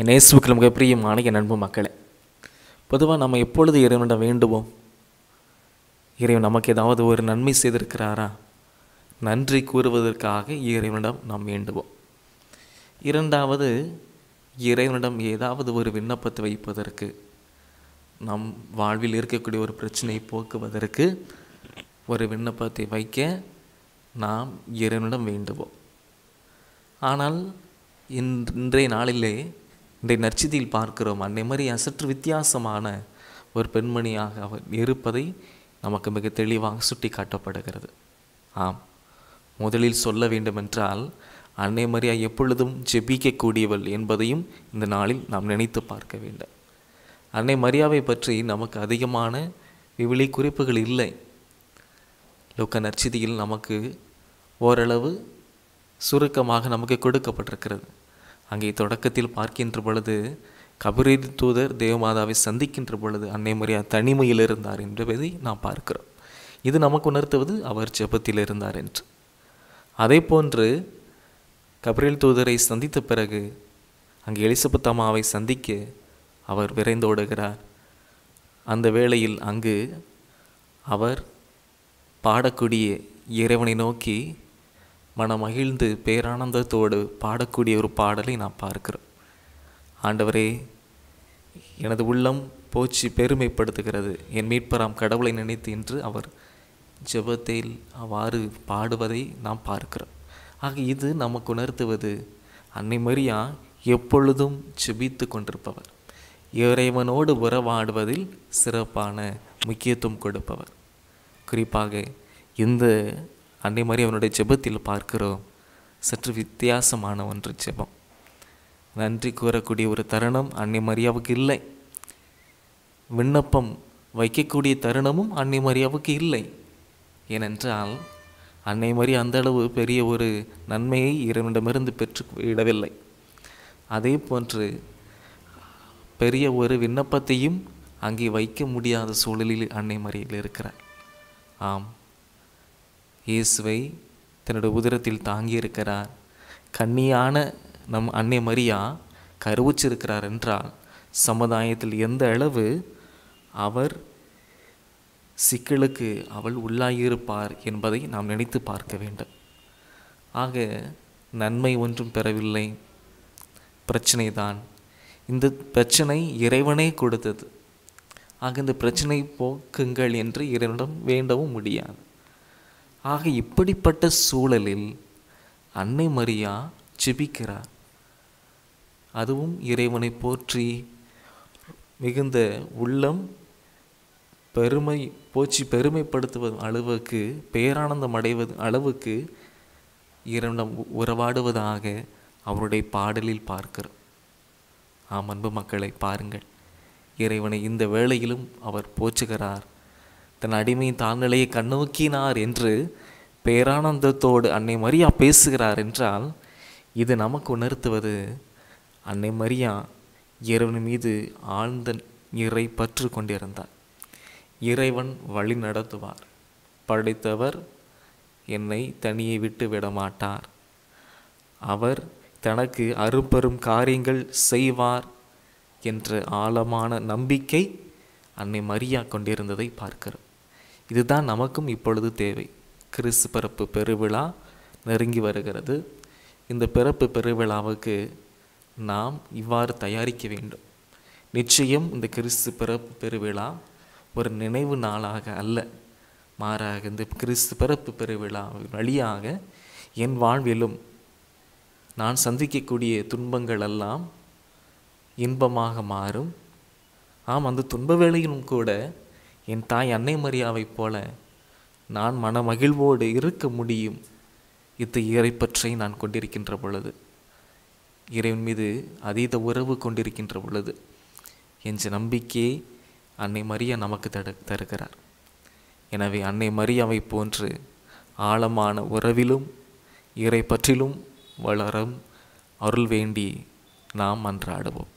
என் இயேசுக்கு நமக்கு பிரியமான என் நண்பு மக்களே பொதுவாக நம்ம எப்பொழுது இறைவனிடம் வேண்டுவோம் இறைவன் நமக்கு ஏதாவது ஒரு நன்மை செய்திருக்கிறாரா நன்றி கூறுவதற்காக இறைவனிடம் நாம் வேண்டுவோம் இரண்டாவது இறைவனிடம் ஏதாவது ஒரு விண்ணப்பத்தை வைப்பதற்கு நம் வாழ்வில் இருக்கக்கூடிய ஒரு பிரச்சனையை போக்குவதற்கு ஒரு விண்ணப்பத்தை வைக்க நாம் இறைவனிடம் வேண்டுவோம் ஆனால் இன்றைய நாளிலே இன்றைய நற்சிதியில் பார்க்கிறோம் அன்னை மாதிரி சற்று வித்தியாசமான ஒரு பெண்மணியாக அவர் இருப்பதை நமக்கு மிக தெளிவாக சுட்டி காட்டப்படுகிறது ஆம் முதலில் சொல்ல வேண்டுமென்றால் அன்னை மரியா எப்பொழுதும் ஜெபிக்கக்கூடியவள் என்பதையும் இந்த நாளில் நாம் நினைத்து பார்க்க வேண்டும் அன்னை மரியாவை பற்றி நமக்கு அதிகமான விவிலி குறிப்புகள் இல்லை லோக்க நற்சிதியில் நமக்கு ஓரளவு சுருக்கமாக நமக்கு கொடுக்கப்பட்டிருக்கிறது அங்கே தொடக்கத்தில் பார்க்கின்ற பொழுது கபிரீதி தூதர் தேவமாதாவை சந்திக்கின்ற பொழுது அன்னை மரியா தனிமையில் இருந்தார் என்பதை நாம் பார்க்கிறோம் இது நமக்கு உணர்த்துவது அவர் ஜெபத்தில் இருந்தார் என்று அதே போன்று கபிரேல் தூதரை சந்தித்த பிறகு அங்கே எலிசபெத் அம்மாவை சந்திக்க அவர் விரைந்தோடுகிறார் அந்த வேளையில் அங்கு அவர் பாடக்கூடிய இறைவனை நோக்கி மனமகிழ்ந்து பேரானந்தத்தோடு பாடக்கூடிய ஒரு பாடலை நான் பார்க்கிறோம் ஆண்டவரே எனது உள்ளம் போச்சு பெருமைப்படுத்துகிறது என் மீட்பராம் கடவுளை நினைத்து என்று அவர் ஜெபத்தில் அவ்வாறு பாடுவதை நாம் பார்க்கிறோம் ஆக இது நமக்கு உணர்த்துவது அன்னை மரியா எப்பொழுதும் ஜெபித்து கொண்டிருப்பவர் இறைவனோடு உறவாடுவதில் சிறப்பான முக்கியத்துவம் கொடுப்பவர் குறிப்பாக இந்த அதே மாதிரி அவனுடைய ஜெபத்தில் பார்க்கிறோம் சற்று வித்தியாசமான ஒன்று ஜெபம் நன்றி கூறக்கூடிய ஒரு தருணம் அன்னை மரியாவுக்கு இல்லை விண்ணப்பம் வைக்கக்கூடிய தருணமும் அன்னை மரியாவுக்கு இல்லை ஏனென்றால் அன்னை மாதிரி அளவு பெரிய ஒரு நன்மையை இறைவனிடமிருந்து பெற்று விடவில்லை அதே போன்று பெரிய ஒரு விண்ணப்பத்தையும் அங்கே வைக்க முடியாத சூழலில் அன்னை மாதிரியில் இருக்கிறார் ஆம் இயேசுவை தன்னுடைய உதிரத்தில் தாங்கியிருக்கிறார் கண்ணியான நம் அன்னை மரியா கருவுச்சிருக்கிறார் என்றால் சமுதாயத்தில் எந்த அளவு அவர் சிக்கலுக்கு அவள் உள்ளாகியிருப்பார் என்பதை நாம் நினைத்து பார்க்க வேண்டும் ஆக நன்மை ஒன்றும் பெறவில்லை பிரச்சனை தான் இந்த பிரச்சனை இறைவனே கொடுத்தது ஆக இந்த பிரச்சனை போக்குங்கள் என்று இறைவனிடம் வேண்டவும் முடியாது ஆக இப்படிப்பட்ட சூழலில் அன்னை மரியா ஜெபிக்கிறார் அதுவும் இறைவனை போற்றி மிகுந்த உள்ளம் பெருமை போச்சு பெருமைப்படுத்துவது அளவுக்கு பேரானந்தம் அடைவது அளவுக்கு இரண்டம் உறவாடுவதாக அவருடைய பாடலில் பார்க்கிறோம் ஆம் அன்பு மக்களை பாருங்கள் இறைவனை இந்த வேளையிலும் அவர் போச்சுகிறார் தன் அடிமை தான் நிலையை கண்ணோக்கினார் என்று பேரானந்தத்தோடு அன்னை மரியா பேசுகிறார் என்றால் இது நமக்கு உணர்த்துவது அன்னை மரியா இறைவன் மீது ஆழ்ந்த இறை பற்று கொண்டிருந்தார் இறைவன் வழி நடத்துவார் படைத்தவர் என்னை தனியை விட்டு விட மாட்டார் அவர் தனக்கு அறுபெரும் காரியங்கள் செய்வார் என்ற ஆழமான நம்பிக்கை அன்னை மரியா கொண்டிருந்ததை பார்க்கிறோம் இதுதான் நமக்கும் இப்பொழுது தேவை கிறிஸ்து பிறப்பு பெருவிழா நெருங்கி வருகிறது இந்த பிறப்பு பெருவிழாவுக்கு நாம் இவ்வாறு தயாரிக்க வேண்டும் நிச்சயம் இந்த கிறிஸ்து பிறப்பு பெருவிழா ஒரு நினைவு நாளாக அல்ல மாறாக இந்த கிறிஸ்து பிறப்பு பெருவிழா வழியாக என் வாழ்விலும் நான் சந்திக்கக்கூடிய துன்பங்கள் எல்லாம் இன்பமாக மாறும் ஆம் அந்த துன்ப வேளையிலும் கூட என் தாய் அன்னை மரியாவைப் போல நான் மன மகிழ்வோடு இருக்க முடியும் இது இறை பற்றி நான் கொண்டிருக்கின்ற பொழுது இறைவன் மீது அதீத உறவு கொண்டிருக்கின்ற பொழுது என்ற நம்பிக்கையை அன்னை மரியா நமக்கு தடு தருகிறார் எனவே அன்னை மரியாவை போன்று ஆழமான உறவிலும் இறை பற்றிலும் வளரும் அருள் வேண்டி நாம் அன்றாடுவோம்